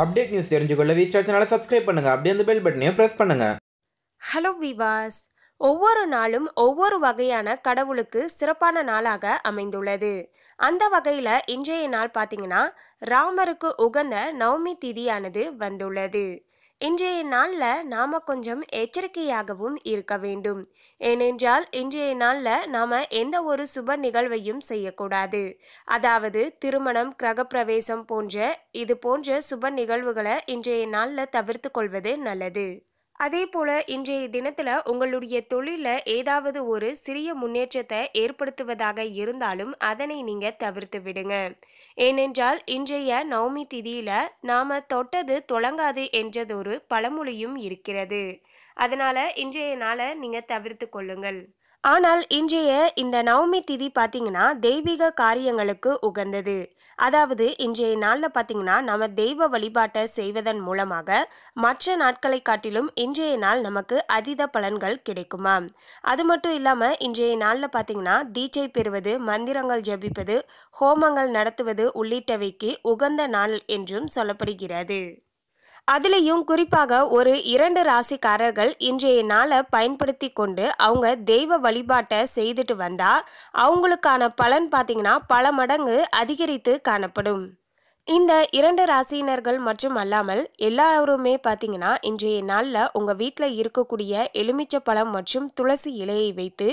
update news தெரிஞ்சுக்கொள்ள V star சேனலை subscribe பண்ணுங்க அப்படியே அந்த பெல் பட்டனையும் பிரஸ் பண்ணுங்கள் ஹலோ விவாஸ் ஒவ்வொரு நாளும் ஒவ்வொரு வகையான கடவுளுக்கு சிறப்பான நாளாக அமைந்துள்ளது அந்த வகையில் இன்றைய நாள் பார்த்தீங்கன்னா ராமருக்கு உகந்த நவமி திதியானது வந்துள்ளது இன்றைய நாளில் நாம் கொஞ்சம் எச்சரிக்கையாகவும் இருக்க வேண்டும் ஏனென்றால் இன்றைய நாளில் நாம் எந்த ஒரு சுப நிகழ்வையும் செய்யக்கூடாது அதாவது திருமணம் கிரகப்பிரவேசம் போன்ற இது போன்ற சுப நிகழ்வுகளை இன்றைய நாளில் தவிர்த்து கொள்வது நல்லது அதே போல இன்றைய தினத்துல உங்களுடைய தொழில ஏதாவது ஒரு சிறிய முன்னேற்றத்தை ஏற்படுத்துவதாக இருந்தாலும் அதனை நீங்க தவிர்த்து விடுங்க ஏனென்றால் இன்றைய நவமி திதியில நாம தொட்டது தொடங்காது என்றதொரு பழமொழியும் இருக்கிறது அதனால இன்றைய நாளை நீங்க தவிர்த்து கொள்ளுங்கள் ஆனால் இன்றைய இந்த நவமி திதி பார்த்தீங்கன்னா தெய்வீக காரியங்களுக்கு உகந்தது அதாவது இன்றைய நாளில் பார்த்தீங்கன்னா நம்ம தெய்வ வழிபாட்டை செய்வதன் மூலமாக மற்ற நாட்களை காட்டிலும் இன்றைய நாள் நமக்கு அதீத பலன்கள் கிடைக்குமாம் அது மட்டும் இல்லாமல் இன்றைய நாளில் பார்த்தீங்கன்னா தீட்சை பெறுவது மந்திரங்கள் ஜபிப்பது ஹோமங்கள் நடத்துவது உள்ளிட்டவைக்கு உகந்த நாள் என்றும் சொல்லப்படுகிறது அதுலேயும் குறிப்பாக ஒரு இரண்டு ராசிக்காரர்கள் இன்றைய நாளை பயன்படுத்தி கொண்டு அவங்க தெய்வ வழிபாட்டை செய்துட்டு வந்தால் அவங்களுக்கான பலன் பார்த்திங்கன்னா பல மடங்கு அதிகரித்து காணப்படும் இந்த இரண்டு ராசியினர்கள் மற்றும் அல்லாமல் எல்லாருமே பார்த்தீங்கன்னா இன்றைய நாளில் உங்கள் வீட்டில் இருக்கக்கூடிய எலுமிச்சை பழம் மற்றும் துளசி இலையை வைத்து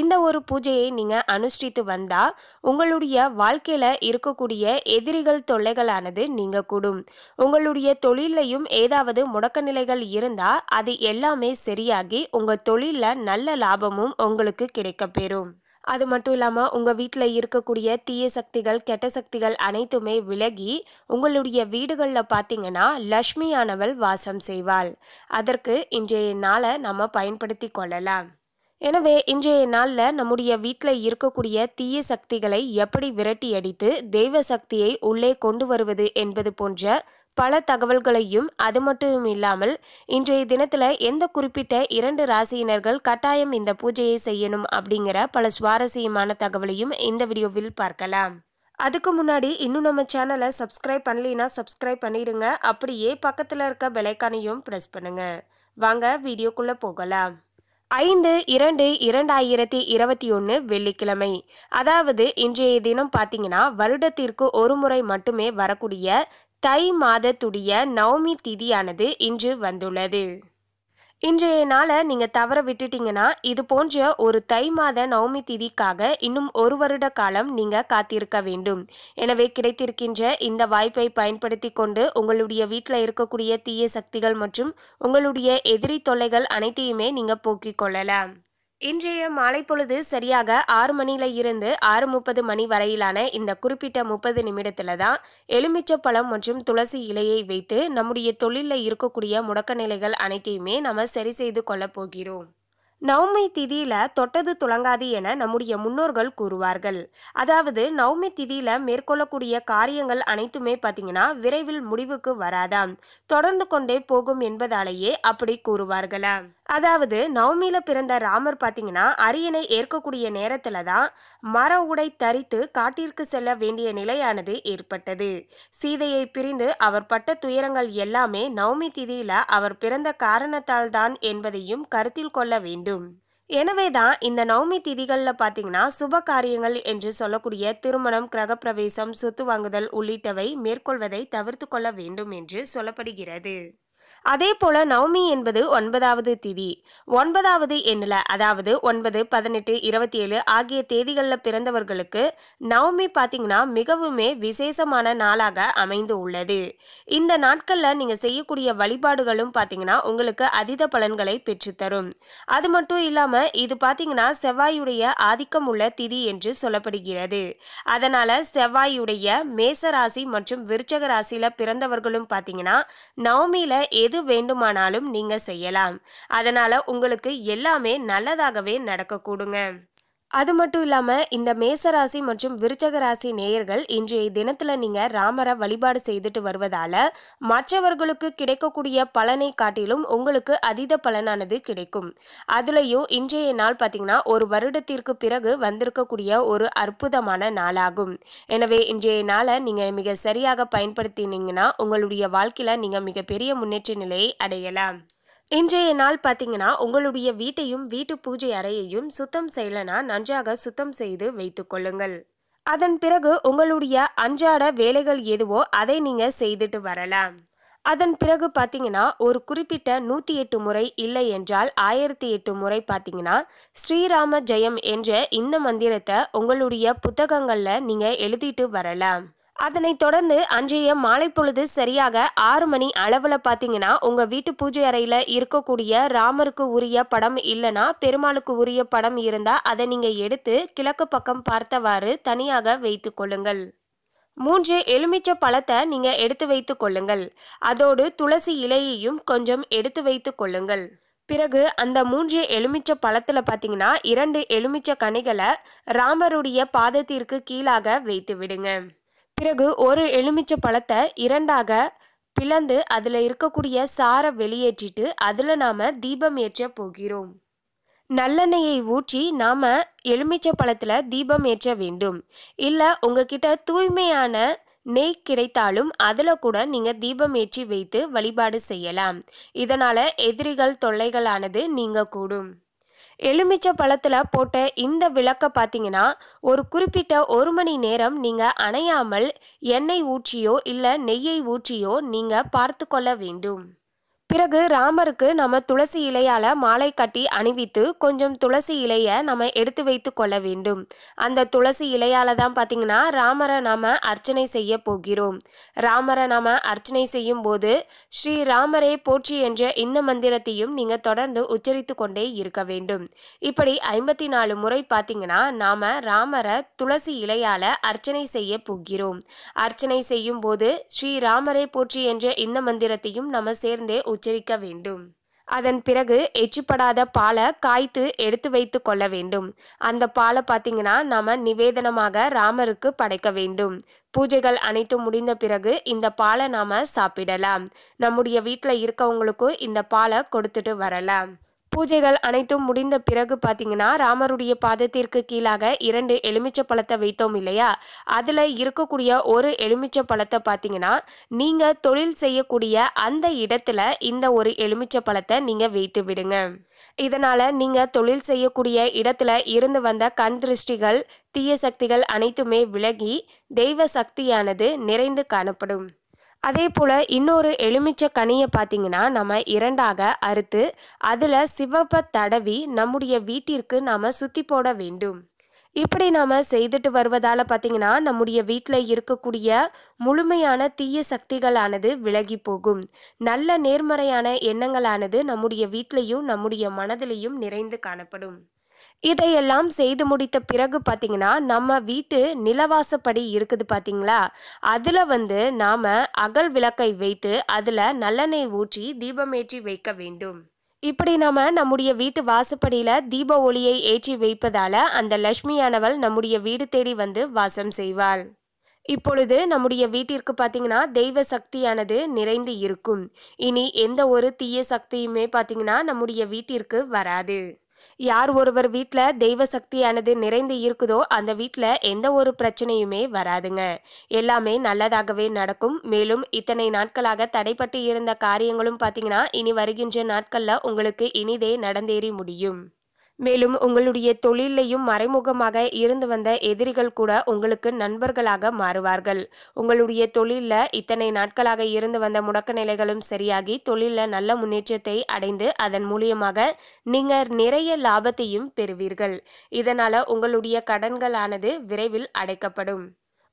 இந்த ஒரு பூஜையை நீங்கள் அனுஷ்டித்து வந்தால் உங்களுடைய வாழ்க்கையில் இருக்கக்கூடிய எதிரிகள் தொல்லைகளானது நீங்கள் கூடும் உங்களுடைய தொழிலையும் ஏதாவது முடக்க நிலைகள் இருந்தால் அது எல்லாமே சரியாகி உங்கள் தொழிலில் நல்ல லாபமும் உங்களுக்கு கிடைக்கப்பெறும் அது மட்டும் இல்லாமல் உங்கள் வீட்டில் இருக்கக்கூடிய தீய சக்திகள் கெட்ட சக்திகள் அனைத்துமே விலகி உங்களுடைய வீடுகளில் பார்த்தீங்கன்னா லக்ஷ்மியானவள் வாசம் செய்வாள் அதற்கு இன்றைய நாளை நம்ம பயன்படுத்தி கொள்ளலாம் எனவே இன்றைய நாளில் நம்முடைய வீட்டில் இருக்கக்கூடிய தீய சக்திகளை எப்படி விரட்டி அடித்து தெய்வ சக்தியை உள்ளே கொண்டு வருவது என்பது போன்ற பல தகவல்களையும் அது மட்டும் இல்லாமல் இன்றைய தினத்தில் எந்த குறிப்பிட்ட இரண்டு ராசியினர்கள் கட்டாயம் இந்த பூஜையை செய்யணும் அப்படிங்கிற பல சுவாரஸ்யமான தகவலையும் இந்த வீடியோவில் பார்க்கலாம் அதுக்கு முன்னாடி இன்னும் நம்ம சேனலை சப்ஸ்கிரைப் பண்ணலைன்னா சப்ஸ்கிரைப் பண்ணிடுங்க அப்படியே பக்கத்தில் இருக்க பெலைக்கானையும் ப்ரெஸ் பண்ணுங்க வாங்க வீடியோக்குள்ளே போகலாம் ஐந்து இரண்டு இரண்டாயிரத்தி இருபத்தி ஒன்று வெள்ளிக்கிழமை அதாவது இன்றைய தினம் பார்த்தீங்கன்னா வருடத்திற்கு ஒரு முறை மட்டுமே வரக்கூடிய தை மாதத்துடைய நவமி திதியானது இன்று வந்துள்ளது இன்றைய நாளை நீங்கள் தவற விட்டுட்டீங்கன்னா இது போன்ற ஒரு தை மாத நவமி திதிக்காக இன்னும் ஒரு வருட காலம் நீங்கள் காத்திருக்க வேண்டும் எனவே கிடைத்திருக்கின்ற இந்த வாய்ப்பை பயன்படுத்தி கொண்டு உங்களுடைய வீட்டில் இருக்கக்கூடிய தீய சக்திகள் மற்றும் உங்களுடைய எதிரி தொல்லைகள் அனைத்தையுமே நீங்கள் போக்கிக் கொள்ளலாம் இன்றைய மாலை பொழுது சரியாக ஆறு மணியில இருந்து ஆறு முப்பது மணி வரையிலான இந்த குறிப்பிட்ட முப்பது நிமிடத்துல தான் எலுமிச்சப்பழம் மற்றும் துளசி இலையை வைத்து நம்முடைய தொழிலில் இருக்கக்கூடிய முடக்க நிலைகள் அனைத்தையுமே நம்ம சரி செய்து கொள்ள போகிறோம் நவமி திதியில தொட்டது துளங்காது என நம்முடைய முன்னோர்கள் கூறுவார்கள் அதாவது நவமி திதியில மேற்கொள்ளக்கூடிய காரியங்கள் அனைத்துமே பார்த்தீங்கன்னா விரைவில் முடிவுக்கு வராதாம் தொடர்ந்து கொண்டே போகும் என்பதாலேயே அப்படி கூறுவார்களா அதாவது நவமியில் பிறந்த ராமர் பார்த்தீங்கன்னா அரியணை ஏற்கக்கூடிய நேரத்தில் தான் மர உடை தரித்து காட்டிற்கு செல்ல வேண்டிய நிலையானது ஏற்பட்டது சீதையை பிரிந்து அவர் பட்ட துயரங்கள் எல்லாமே நவமி திதியில் அவர் பிறந்த காரணத்தால் தான் என்பதையும் கருத்தில் கொள்ள வேண்டும் எனவே தான் இந்த நவமி திதிகளில் பார்த்தீங்கன்னா சுப காரியங்கள் என்று சொல்லக்கூடிய திருமணம் கிரகப்பிரவேசம் சொத்து வாங்குதல் உள்ளிட்டவை மேற்கொள்வதை தவிர்த்து கொள்ள வேண்டும் என்று சொல்லப்படுகிறது அதே போல நவமி என்பது ஒன்பதாவது திதி ஒன்பதாவது எண்ணில் அதாவது ஒன்பது பதினெட்டு இருபத்தி ஏழு ஆகிய தேதிகளில் பிறந்தவர்களுக்கு நவமி பார்த்தீங்கன்னா மிகவுமே விசேஷமான நாளாக அமைந்து உள்ளது இந்த நாட்களில் நீங்கள் செய்யக்கூடிய வழிபாடுகளும் பார்த்தீங்கன்னா உங்களுக்கு அதீத பலன்களை பெற்றுத்தரும் அது மட்டும் இல்லாமல் இது பார்த்தீங்கன்னா செவ்வாயுடைய ஆதிக்கம் உள்ள திதி என்று சொல்லப்படுகிறது அதனால் செவ்வாயுடைய மேச ராசி மற்றும் விருச்சக ராசியில் பிறந்தவர்களும் பார்த்தீங்கன்னா நவமியில் ஏ எது வேண்டுமானாலும் நீங்கள் செய்யலாம் அதனால் உங்களுக்கு எல்லாமே நல்லதாகவே நடக்கக்கூடுங்க அது மட்டும் இல்லாமல் இந்த மேசராசி மற்றும் விருச்சக ராசி நேயர்கள் இன்றைய தினத்தில் நீங்கள் ராமரை வழிபாடு செய்துட்டு வருவதால் மற்றவர்களுக்கு கிடைக்கக்கூடிய பலனை காட்டிலும் உங்களுக்கு அதீத பலனானது கிடைக்கும் அதுலேயும் இன்றைய நாள் பார்த்தீங்கன்னா ஒரு வருடத்திற்கு பிறகு வந்திருக்கக்கூடிய ஒரு அற்புதமான நாளாகும் எனவே இன்றைய நாளை நீங்கள் மிக சரியாக பயன்படுத்தினீங்கன்னா உங்களுடைய வாழ்க்கையில் நீங்கள் மிகப்பெரிய முன்னேற்ற நிலையை அடையலாம் இன்றைய நாள் பார்த்தீங்கன்னா உங்களுடைய வீட்டையும் வீட்டு பூஜை அறையையும் சுத்தம் செய்யலனா நன்றாக சுத்தம் செய்து வைத்து கொள்ளுங்கள் அதன் பிறகு உங்களுடைய அன்றாட வேலைகள் எதுவோ அதை நீங்க செய்துட்டு வரலாம் அதன் பிறகு பார்த்தீங்கன்னா ஒரு குறிப்பிட்ட நூற்றி எட்டு முறை இல்லை என்றால் ஆயிரத்தி எட்டு முறை பார்த்தீங்கன்னா ஸ்ரீராம ஜெயம் என்ற இந்த மந்திரத்தை உங்களுடைய புத்தகங்களில் நீங்கள் எழுதிட்டு வரலாம் அதனைத் தொடர்ந்து அன்றைய மாலை பொழுது சரியாக ஆறு மணி அளவில் பார்த்தீங்கன்னா உங்கள் வீட்டு பூஜை அறையில் இருக்கக்கூடிய ராமருக்கு உரிய படம் இல்லைனா பெருமாளுக்கு உரிய படம் இருந்தால் அதை நீங்கள் எடுத்து கிழக்கு பக்கம் பார்த்தவாறு தனியாக வைத்து கொள்ளுங்கள் மூன்று எலுமிச்ச பழத்தை நீங்கள் எடுத்து வைத்து கொள்ளுங்கள் அதோடு துளசி இலையையும் கொஞ்சம் எடுத்து வைத்து கொள்ளுங்கள் பிறகு அந்த மூன்று எலுமிச்ச பழத்தில் பார்த்தீங்கன்னா இரண்டு எலுமிச்ச கனிகளை ராமருடைய பாதத்திற்கு கீழாக வைத்து விடுங்க பிறகு ஒரு எலுமிச்சை பழத்தை இரண்டாக பிளந்து அதில் இருக்கக்கூடிய சாரை வெளியேற்றிட்டு அதில் நாம் தீபம் ஏற்ற போகிறோம் நல்லெண்ணெயை ஊற்றி நாம் எலுமிச்சை பழத்தில் தீபம் ஏற்ற வேண்டும் இல்லை உங்ககிட்ட தூய்மையான நெய் கிடைத்தாலும் அதில் கூட நீங்கள் தீபம் ஏற்றி வைத்து வழிபாடு செய்யலாம் இதனால் எதிரிகள் தொல்லைகளானது நீங்கள் கூடும் எலுமிச்சை பழத்தில் போட்ட இந்த விளக்கை பார்த்தீங்கன்னா ஒரு குறிப்பிட்ட ஒரு மணி நேரம் நீங்கள் அணையாமல் எண்ணெய் ஊற்றியோ இல்லை நெய்யை ஊற்றியோ நீங்கள் பார்த்து கொள்ள வேண்டும் பிறகு ராமருக்கு நம்ம துளசி இலையால மாலை கட்டி அணிவித்து கொஞ்சம் துளசி இலையை நம்ம எடுத்து வைத்து கொள்ள வேண்டும் அந்த துளசி இலையால தான் பாத்தீங்கன்னா ராமரை நாம அர்ச்சனை செய்ய போகிறோம் ராமரை நாம அர்ச்சனை செய்யும் போது ஸ்ரீ ராமரே போற்றி என்ற இந்த மந்திரத்தையும் நீங்க தொடர்ந்து உச்சரித்து கொண்டே இருக்க வேண்டும் இப்படி ஐம்பத்தி நாலு முறை பாத்தீங்கன்னா நாம ராமரை துளசி இலையால அர்ச்சனை செய்ய போகிறோம் அர்ச்சனை செய்யும் போது ஸ்ரீ ராமரே போற்றி என்ற இந்த மந்திரத்தையும் நம்ம சேர்ந்தே உச்சரிக்க வேண்டும் அதன் பிறகு எச்சுப்படாத பாலை காய்த்து எடுத்து வைத்து கொள்ள வேண்டும் அந்த பாலை பார்த்தீங்கன்னா நாம் நிவேதனமாக ராமருக்கு படைக்க வேண்டும் பூஜைகள் அனைத்தும் முடிந்த பிறகு இந்த பாலை நாம சாப்பிடலாம் நம்முடைய வீட்டில் இருக்கவங்களுக்கும் இந்த பாலை கொடுத்துட்டு வரலாம் பூஜைகள் அனைத்தும் முடிந்த பிறகு பார்த்தீங்கன்னா ராமருடைய பாதத்திற்கு கீழாக இரண்டு எலுமிச்சை பழத்தை வைத்தோம் இல்லையா அதில் இருக்கக்கூடிய ஒரு எலுமிச்சை பழத்தை பார்த்தீங்கன்னா நீங்கள் தொழில் செய்யக்கூடிய அந்த இடத்துல இந்த ஒரு எலுமிச்சை பழத்தை நீங்கள் வைத்து விடுங்க இதனால் நீங்கள் தொழில் செய்யக்கூடிய இடத்துல இருந்து வந்த கண் திருஷ்டிகள் தீய சக்திகள் அனைத்துமே விலகி தெய்வ சக்தியானது நிறைந்து காணப்படும் அதே போல் இன்னொரு எலுமிச்சை கனியை பார்த்திங்கன்னா நம்ம இரண்டாக அறுத்து அதில் சிவப்பை தடவி நம்முடைய வீட்டிற்கு நாம் சுற்றி போட வேண்டும் இப்படி நாம் செய்துட்டு வருவதால் பார்த்தீங்கன்னா நம்முடைய வீட்டில் இருக்கக்கூடிய முழுமையான தீய சக்திகளானது விலகி போகும் நல்ல நேர்மறையான எண்ணங்களானது நம்முடைய வீட்டிலையும் நம்முடைய மனதிலையும் நிறைந்து காணப்படும் இதையெல்லாம் செய்து முடித்த பிறகு பார்த்தீங்கன்னா நம்ம வீட்டு நிலவாசப்படி இருக்குது பார்த்தீங்களா அதில் வந்து நாம் அகல் விளக்கை வைத்து அதில் நல்லெண்ணெய் ஊற்றி தீபமேற்றி வைக்க வேண்டும் இப்படி நாம் நம்முடைய வீட்டு வாசப்படியில் தீப ஒளியை ஏற்றி வைப்பதால் அந்த லக்ஷ்மியானவள் நம்முடைய வீடு தேடி வந்து வாசம் செய்வாள் இப்பொழுது நம்முடைய வீட்டிற்கு பார்த்தீங்கன்னா தெய்வ சக்தியானது நிறைந்து இருக்கும் இனி எந்த ஒரு தீய சக்தியுமே பார்த்தீங்கன்னா நம்முடைய வீட்டிற்கு வராது யார் ஒருவர் வீட்டில் தெய்வ சக்தியானது நிறைந்து இருக்குதோ அந்த வீட்டில் எந்த ஒரு பிரச்சனையுமே வராதுங்க எல்லாமே நல்லதாகவே நடக்கும் மேலும் இத்தனை நாட்களாக தடைப்பட்டு இருந்த காரியங்களும் பார்த்தீங்கன்னா இனி வருகின்ற நாட்களில் உங்களுக்கு இனிதே நடந்தேறி முடியும் மேலும் உங்களுடைய தொழிலையும் மறைமுகமாக இருந்து வந்த எதிரிகள் கூட உங்களுக்கு நண்பர்களாக மாறுவார்கள் உங்களுடைய தொழிலில் இத்தனை நாட்களாக இருந்து வந்த முடக்க நிலைகளும் சரியாகி தொழிலில் நல்ல முன்னேற்றத்தை அடைந்து அதன் மூலியமாக நீங்கள் நிறைய லாபத்தையும் பெறுவீர்கள் இதனால் உங்களுடைய கடன்களானது விரைவில் அடைக்கப்படும்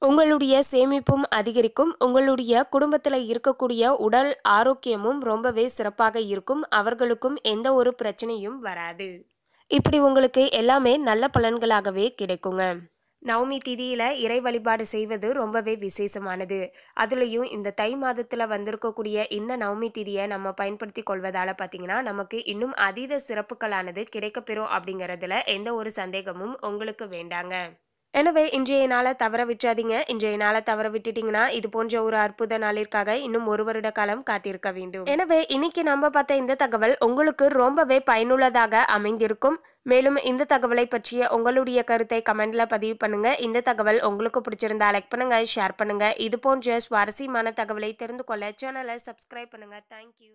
உங்களுடைய சேமிப்பும் அதிகரிக்கும் உங்களுடைய குடும்பத்தில் இருக்கக்கூடிய உடல் ஆரோக்கியமும் ரொம்பவே சிறப்பாக இருக்கும் அவர்களுக்கும் எந்த ஒரு பிரச்சனையும் வராது இப்படி உங்களுக்கு எல்லாமே நல்ல பலன்களாகவே கிடைக்குங்க நவமி திதியில் இறை வழிபாடு செய்வது ரொம்பவே விசேஷமானது அதுலேயும் இந்த தை மாதத்தில் வந்திருக்கக்கூடிய இந்த நவமி திதியை நம்ம பயன்படுத்தி கொள்வதால் பாத்தீங்கன்னா நமக்கு இன்னும் அதீத சிறப்புகளானது கிடைக்கப்பெறும் அப்படிங்கிறதுல எந்த ஒரு சந்தேகமும் உங்களுக்கு வேண்டாங்க எனவே இன்றைய நாளை தவற விட்டாதீங்க இன்றைய நாளை தவற விட்டுட்டீங்கன்னா இது போன்ற ஒரு அற்புத நாளிற்காக இன்னும் ஒரு வருட காலம் காத்திருக்க வேண்டும் எனவே இன்னைக்கு நம்ம பார்த்த இந்த தகவல் உங்களுக்கு ரொம்பவே பயனுள்ளதாக அமைந்திருக்கும் மேலும் இந்த தகவலை பற்றிய உங்களுடைய கருத்தை கமெண்ட்ல பதிவு பண்ணுங்க இந்த தகவல் உங்களுக்கு பிடிச்சிருந்தா லைக் பண்ணுங்க ஷேர் பண்ணுங்க இது போன்ற சுவாரஸ்யமான தகவலை தெரிந்து கொள்ள சேனலை சப்ஸ்கிரைப் பண்ணுங்க தேங்க்யூ